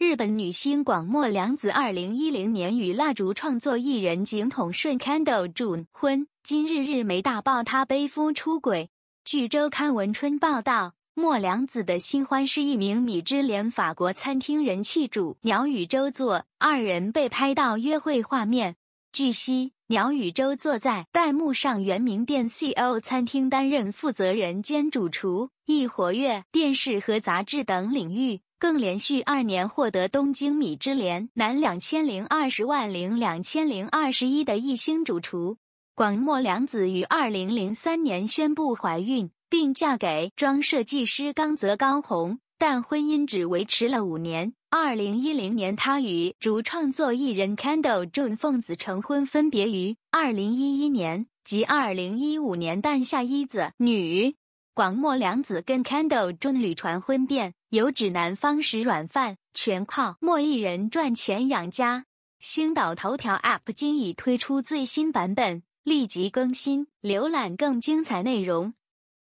日本女星广末凉子二零一零年与蜡烛创作艺人井筒顺 Candle June 婚，今日日媒大爆她背夫出轨。据周刊文春报道，莫末凉子的新欢是一名米芝莲法国餐厅人气主鸟羽周作，二人被拍到约会画面。据悉，鸟羽周作在弹幕上原名店 C o 餐厅担任负责人兼主厨，亦活跃电视和杂志等领域。更连续二年获得东京米之莲男两千零二十万零两千零二十一的一星主厨。广末凉子于二零零三年宣布怀孕，并嫁给装设计师冈泽刚宏，但婚姻只维持了五年。二零一零年，她与主创作艺人 Candle j o n n 奉子成婚，分别于二零一一年及二零一五年诞下一子女。广末凉子跟 Candle 中女传婚变，有指南方食软饭，全靠墨一人赚钱养家。星岛头条 App 今已推出最新版本，立即更新，浏览更精彩内容。